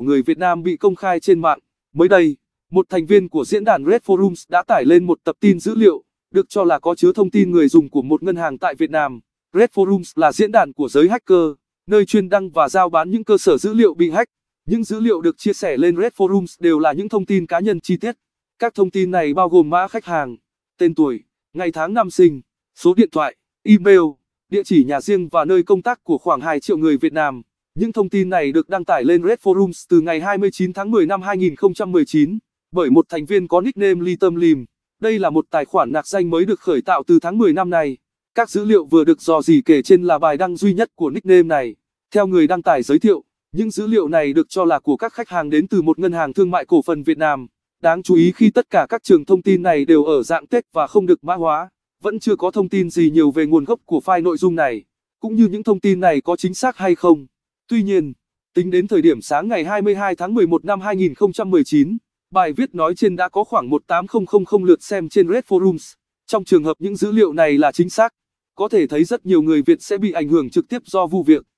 người Việt Nam bị công khai trên mạng. Mới đây, một thành viên của diễn đàn Red Forums đã tải lên một tập tin dữ liệu, được cho là có chứa thông tin người dùng của một ngân hàng tại Việt Nam. Red Forums là diễn đàn của giới hacker, nơi chuyên đăng và giao bán những cơ sở dữ liệu bị hack. Những dữ liệu được chia sẻ lên Red Forums đều là những thông tin cá nhân chi tiết. Các thông tin này bao gồm mã khách hàng, tên tuổi, ngày tháng năm sinh, số điện thoại, email, địa chỉ nhà riêng và nơi công tác của khoảng 2 triệu người Việt Nam. Những thông tin này được đăng tải lên Red Forums từ ngày 29 tháng 10 năm 2019 bởi một thành viên có nickname Lee Tâm Lim. Đây là một tài khoản nạc danh mới được khởi tạo từ tháng 10 năm nay. Các dữ liệu vừa được dò dỉ kể trên là bài đăng duy nhất của nickname này. Theo người đăng tải giới thiệu, những dữ liệu này được cho là của các khách hàng đến từ một ngân hàng thương mại cổ phần Việt Nam. Đáng chú ý khi tất cả các trường thông tin này đều ở dạng text và không được mã hóa, vẫn chưa có thông tin gì nhiều về nguồn gốc của file nội dung này, cũng như những thông tin này có chính xác hay không. Tuy nhiên, tính đến thời điểm sáng ngày 22 tháng 11 năm 2019, bài viết nói trên đã có khoảng 18000 lượt xem trên Red Forums. Trong trường hợp những dữ liệu này là chính xác, có thể thấy rất nhiều người Việt sẽ bị ảnh hưởng trực tiếp do vụ việc.